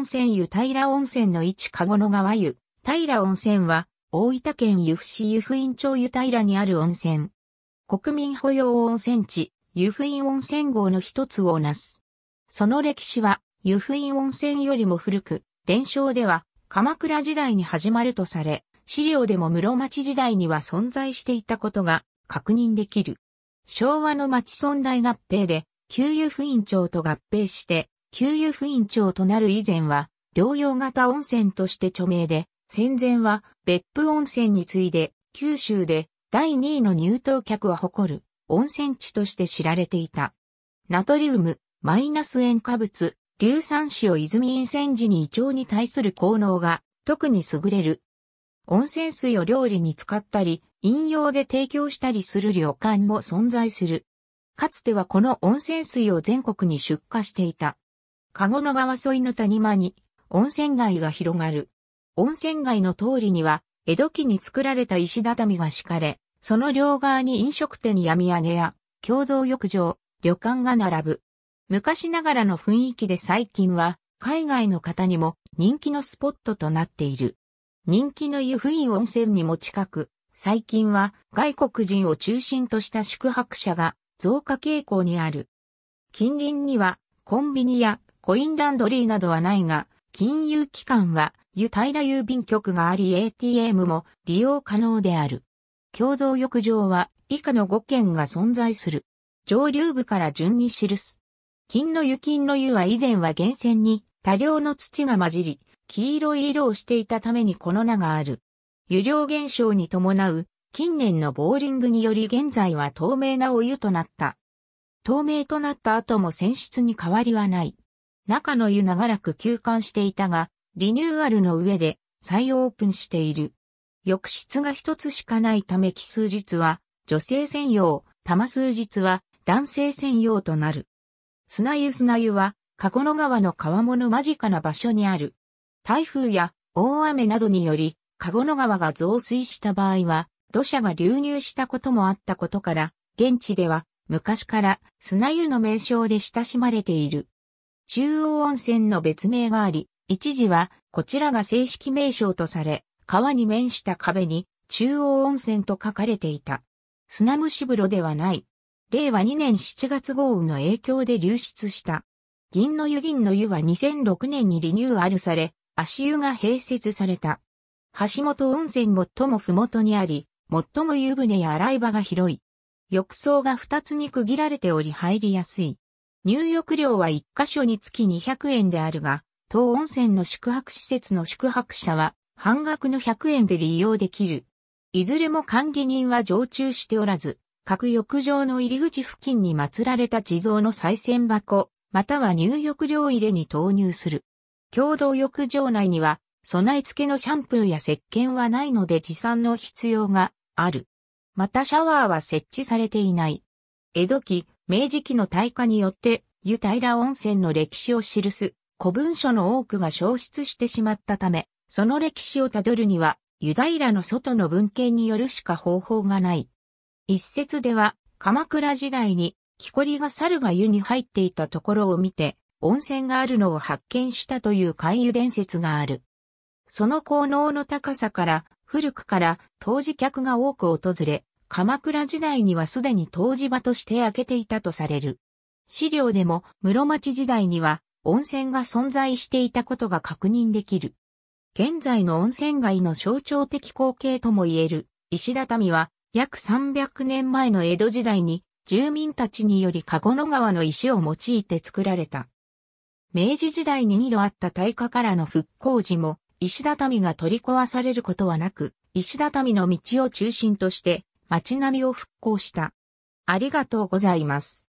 温泉湯平温泉の一籠の川湯。平温泉は、大分県由布市由布院町湯平にある温泉。国民保養温泉地、湯布院温泉郷の一つをなす。その歴史は、湯布院温泉よりも古く、伝承では、鎌倉時代に始まるとされ、資料でも室町時代には存在していたことが確認できる。昭和の町村大合併で、旧湯布院町と合併して、給油不院長となる以前は、療養型温泉として著名で、戦前は別府温泉に次いで、九州で第2位の入湯客は誇る温泉地として知られていた。ナトリウム、マイナス塩化物、硫酸塩を泉陰泉時に胃腸に対する効能が特に優れる。温泉水を料理に使ったり、飲用で提供したりする旅館も存在する。かつてはこの温泉水を全国に出荷していた。籠の川沿いの谷間に温泉街が広がる。温泉街の通りには、江戸期に作られた石畳が敷かれ、その両側に飲食店や土産や、共同浴場、旅館が並ぶ。昔ながらの雰囲気で最近は、海外の方にも人気のスポットとなっている。人気の湯布院温泉にも近く、最近は外国人を中心とした宿泊者が増加傾向にある。近隣にはコンビニやコインランドリーなどはないが、金融機関は、湯平郵便局があり ATM も利用可能である。共同浴場は以下の5件が存在する。上流部から順に記す。金の湯金の湯は以前は源泉に多量の土が混じり、黄色い色をしていたためにこの名がある。湯量減少に伴う近年のボーリングにより現在は透明なお湯となった。透明となった後も泉質に変わりはない。中の湯長らく休館していたが、リニューアルの上で再オープンしている。浴室が一つしかないため奇数日は女性専用、玉数日は男性専用となる。砂湯砂湯は、過去の川の川物間近な場所にある。台風や大雨などにより、過去の川が増水した場合は、土砂が流入したこともあったことから、現地では昔から砂湯の名称で親しまれている。中央温泉の別名があり、一時はこちらが正式名称とされ、川に面した壁に中央温泉と書かれていた。砂蒸し風呂ではない。令和2年7月豪雨の影響で流出した。銀の湯銀の湯は2006年にリニューアルされ、足湯が併設された。橋本温泉最も麓にあり、最も湯船や洗い場が広い。浴槽が2つに区切られており入りやすい。入浴料は1箇所につき200円であるが、当温泉の宿泊施設の宿泊者は半額の100円で利用できる。いずれも管理人は常駐しておらず、各浴場の入り口付近に祀られた地蔵の再銭箱、または入浴料入れに投入する。共同浴場内には、備え付けのシャンプーや石鹸はないので持参の必要がある。またシャワーは設置されていない。江戸期、明治期の大火によって、湯平温泉の歴史を記す古文書の多くが消失してしまったため、その歴史をたどるには、湯平の外の文献によるしか方法がない。一説では、鎌倉時代に、木こりが猿が湯に入っていたところを見て、温泉があるのを発見したという海湯伝説がある。その効能の高さから、古くから当時客が多く訪れ、鎌倉時代にはすでに湯治場として開けていたとされる。資料でも室町時代には温泉が存在していたことが確認できる。現在の温泉街の象徴的光景とも言える石畳は約300年前の江戸時代に住民たちにより籠野川の石を用いて作られた。明治時代に二度あった大火からの復興時も石畳が取り壊されることはなく、石畳の道を中心として街並みを復興した。ありがとうございます。